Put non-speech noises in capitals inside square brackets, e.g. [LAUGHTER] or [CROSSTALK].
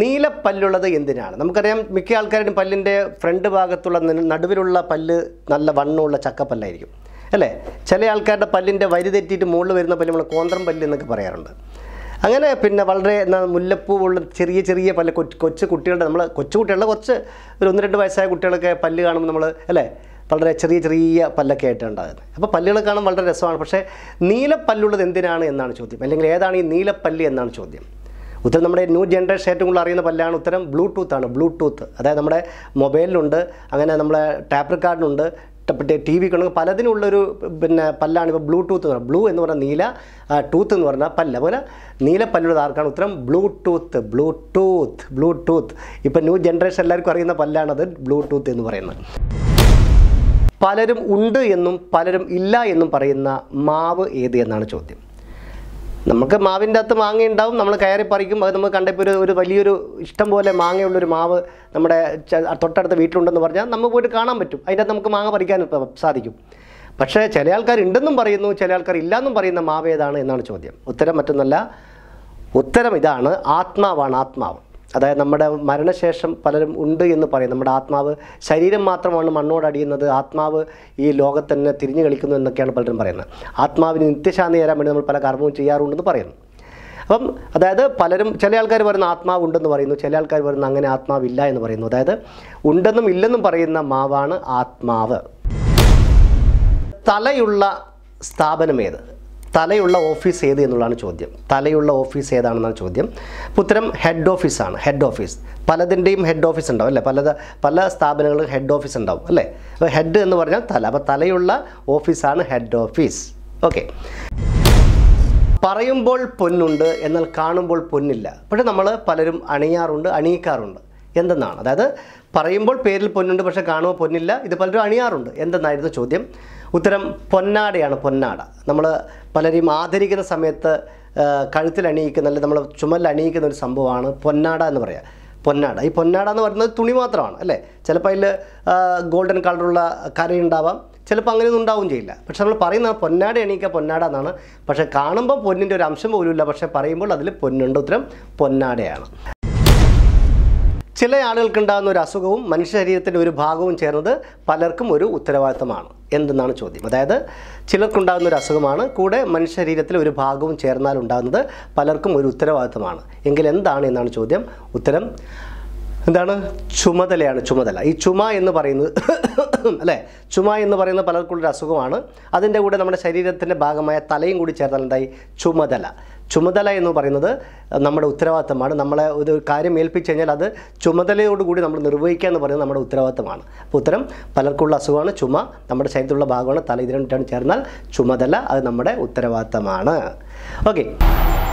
നീലപ്പല്ലുള്ളത് എന്തിനാണ് നമുക്കറിയാം മിക്ക ആൾക്കാരും പല്ലിൻ്റെ ഫ്രണ്ട് ഭാഗത്തുള്ള നടുവിലുള്ള പല്ല് നല്ല വണ്ണമുള്ള ചക്കപ്പല്ലായിരിക്കും അല്ലേ ചില ആൾക്കാരുടെ പല്ലിൻ്റെ വരി തെറ്റിയിട്ട് മുകളിൽ വരുന്ന പല്ല് നമ്മൾ കോന്തം പല്ല് എന്നൊക്കെ പറയാറുണ്ട് അങ്ങനെ പിന്നെ വളരെ മുല്ലപ്പൂവുള്ള ചെറിയ ചെറിയ പല്ല് കൊച്ചു കുട്ടികളുടെ നമ്മൾ കൊച്ചു കുട്ടികളുടെ കുറച്ച് ഒരു ഒന്ന് രണ്ട് വയസ്സായ കുട്ടികളൊക്കെ പല്ല് കാണുമ്പോൾ നമ്മൾ അല്ലേ വളരെ ചെറിയ ചെറിയ പല്ലൊക്കെ ആയിട്ട് ഉണ്ടാകുന്നത് അപ്പോൾ പല്ലുകൾ കാണാൻ വളരെ രസമാണ് പക്ഷേ നീലപ്പല്ലുള്ളത് എന്തിനാണ് എന്നാണ് ചോദ്യം അല്ലെങ്കിൽ ഏതാണ് ഈ നീലപ്പല്ല് എന്നാണ് ചോദ്യം ഉത്തരം നമ്മുടെ ന്യൂ ജനറേഷൻ ഏറ്റവും കൂടുതൽ അറിയുന്ന പല്ലാണ് ഉത്തരം ബ്ലൂടൂത്ത് ആണ് ബ്ലൂടൂത്ത് അതായത് നമ്മുടെ മൊബൈലിലുണ്ട് അങ്ങനെ നമ്മുടെ ടാപ്പ് റെക്കാർഡിനുണ്ട് മറ്റേ ടി വി കണക്ക് പലതിനുള്ളൊരു പിന്നെ പല്ലാണ് ഇപ്പോൾ ബ്ലൂടൂത്ത് പറഞ്ഞാൽ ബ്ലൂ എന്ന് പറഞ്ഞാൽ നീല ടൂത്ത് എന്ന് പറഞ്ഞാൽ പല്ല് അതുപോലെ പല്ലുള്ളത് ആർക്കാണ് ഉത്തരം ബ്ലൂടൂത്ത് ബ്ലൂടൂത്ത് ബ്ലൂടൂത്ത് ഇപ്പം ന്യൂ ജനറേഷൻ എല്ലാവർക്കും അറിയുന്ന പല്ലാണത് ബ്ലൂടൂത്ത് എന്ന് പറയുന്നത് പലരും ഉണ്ട് എന്നും പലരും ഇല്ല എന്നും പറയുന്ന മാവ് ഏത് എന്നാണ് ചോദ്യം നമുക്ക് മാവിൻ്റെ അകത്ത് മാങ്ങ ഉണ്ടാവും നമ്മൾ കയറി പറിക്കും അത് നമുക്ക് കണ്ടപ്പോൾ ഒരു ഒരു വലിയൊരു ഇഷ്ടം പോലെ മാങ്ങയുള്ളൊരു മാവ് നമ്മുടെ തൊട്ടടുത്ത വീട്ടിലുണ്ടെന്ന് പറഞ്ഞാൽ നമുക്ക് പോയിട്ട് കാണാൻ പറ്റും അതിൻ്റെ അകത്ത് നമുക്ക് മാങ്ങ പറിക്കാൻ സാധിക്കും പക്ഷേ ചില ആൾക്കാർ ഉണ്ടെന്നും പറയുന്നു ചില ആൾക്കാർ ഇല്ലയെന്നും പറയുന്ന മാവ് ഏതാണ് എന്നാണ് ചോദ്യം ഉത്തരം മറ്റൊന്നല്ല ഉത്തരം ഇതാണ് ആത്മാവാണ് ആത്മാവ് അതായത് നമ്മുടെ മരണശേഷം പലരും ഉണ്ട് എന്ന് പറയും നമ്മുടെ ആത്മാവ് ശരീരം മാത്രമാണ് മണ്ണോടടിയുന്നത് ആത്മാവ് ഈ ലോകത്ത് തന്നെ തിരിഞ്ഞു കളിക്കുന്നു എന്നൊക്കെയാണ് പലരും പറയുന്നത് ആത്മാവിന് നിത്യശാന്തി തരാൻ വേണ്ടി നമ്മൾ പല കർമ്മവും ചെയ്യാറുണ്ടെന്ന് പറയുന്നു അപ്പം അതായത് പലരും ചില ആൾക്കാർ പറയുന്ന ആത്മാവ് ഉണ്ടെന്ന് പറയുന്നു ചില ആൾക്കാർ പറയുന്ന അങ്ങനെ ആത്മാവില്ല എന്ന് പറയുന്നു അതായത് ഉണ്ടെന്നും ഇല്ലെന്നും പറയുന്ന മാവാണ് ആത്മാവ് തലയുള്ള സ്ഥാപനം ഏത് തലയുള്ള ഓഫീസ് ഏത് എന്നുള്ളതാണ് ചോദ്യം തലയുള്ള ഓഫീസ് ഏതാണെന്നാണ് ചോദ്യം ഉത്തരം ഹെഡ് ഓഫീസാണ് ഹെഡ് ഓഫീസ് പലതിൻ്റെയും ഹെഡ് ഓഫീസ് ഉണ്ടാവും അല്ലേ പല പല സ്ഥാപനങ്ങളും ഹെഡ് ഓഫീസ് ഉണ്ടാവും അല്ലേ അപ്പോൾ ഹെഡ് എന്ന് പറഞ്ഞാൽ തല അപ്പോൾ തലയുള്ള ഓഫീസാണ് ഹെഡ് ഓഫീസ് ഓക്കെ പറയുമ്പോൾ പൊന്നുണ്ട് എന്നാൽ കാണുമ്പോൾ പൊന്നില്ല പക്ഷേ നമ്മൾ പലരും അണിയാറുണ്ട് അണിയിക്കാറുണ്ട് എന്തെന്നാണ് അതായത് പറയുമ്പോൾ പേരിൽ പൊന്നുണ്ട് പക്ഷേ കാണുമ്പോൾ പൊന്നില്ല ഇത് പലരും അണിയാറുണ്ട് എന്തെന്നായിരുന്നു ചോദ്യം ഉത്തരം പൊന്നാടയാണ് പൊന്നാട നമ്മൾ പലരെയും ആദരിക്കുന്ന സമയത്ത് കഴുത്തിൽ അണിയിക്കുന്ന അല്ലെങ്കിൽ നമ്മൾ ചുമലിൽ അണിയിക്കുന്ന ഒരു സംഭവമാണ് പൊന്നാട എന്ന് പറയുക പൊന്നാട ഈ പൊന്നാട എന്ന് പറയുന്നത് തുണി മാത്രമാണ് അല്ലേ ചിലപ്പോൾ അതിൽ ഗോൾഡൻ കളറുള്ള കരയുണ്ടാവാം ചിലപ്പോൾ അങ്ങനെയൊന്നും ഉണ്ടാവുകയും ചെയ്യില്ല പക്ഷെ നമ്മൾ പറയുന്ന പൊന്നാട എണീക്കുക പൊന്നാട എന്നാണ് പക്ഷേ കാണുമ്പോൾ പൊന്നിൻ്റെ ഒരു അംശം പോലുമില്ല പക്ഷേ പറയുമ്പോൾ അതിൽ പൊന്നുണ്ട് ഉത്തരം പൊന്നാടയാണ് ചില ആളുകൾക്കുണ്ടാകുന്ന ഒരു അസുഖവും മനുഷ്യ ശരീരത്തിൻ്റെ ഒരു ഭാഗവും ചേർന്നത് പലർക്കും ഒരു ഉത്തരവാദിത്തമാണ് എന്തെന്നാണ് ചോദ്യം അതായത് ചിലർക്കുണ്ടാകുന്ന ഒരു അസുഖമാണ് കൂടെ മനുഷ്യ ശരീരത്തിലെ ഒരു ഭാഗവും ചേർന്നാൽ ഉണ്ടാകുന്നത് പലർക്കും ഒരു ഉത്തരവാദിത്തമാണ് എങ്കിൽ എന്താണ് എന്നാണ് ചോദ്യം ഉത്തരം എന്താണ് ചുമതലയാണ് ചുമതല ഈ ചുമ എന്ന് പറയുന്നത് [COUGHS] അല്ലേ ചുമ എന്ന് പറയുന്ന പലർക്കുള്ളൊരു അസുഖമാണ് അതിൻ്റെ കൂടെ നമ്മുടെ ശരീരത്തിൻ്റെ ഭാഗമായ തലയും കൂടി ചേർന്നാലുണ്ടായി ചുമതല ചുമതല എന്ന് പറയുന്നത് നമ്മുടെ ഉത്തരവാദിത്തമാണ് നമ്മളെ ഒരു കാര്യം ഏൽപ്പിച്ചു കഴിഞ്ഞാൽ അത് ചുമതലയോടുകൂടി നമ്മൾ നിർവഹിക്കുക എന്ന് പറയുന്നത് നമ്മുടെ ഉത്തരവാദിത്തമാണ് അപ്പോൾ ഉത്തരം പലർക്കുള്ള അസുഖമാണ് ചുമ നമ്മുടെ ശരീരത്തിലുള്ള ഭാഗമാണ് തല ഇത് ചേർന്നാൽ ചുമതല അത് നമ്മുടെ ഉത്തരവാദിത്തമാണ് ഓക്കെ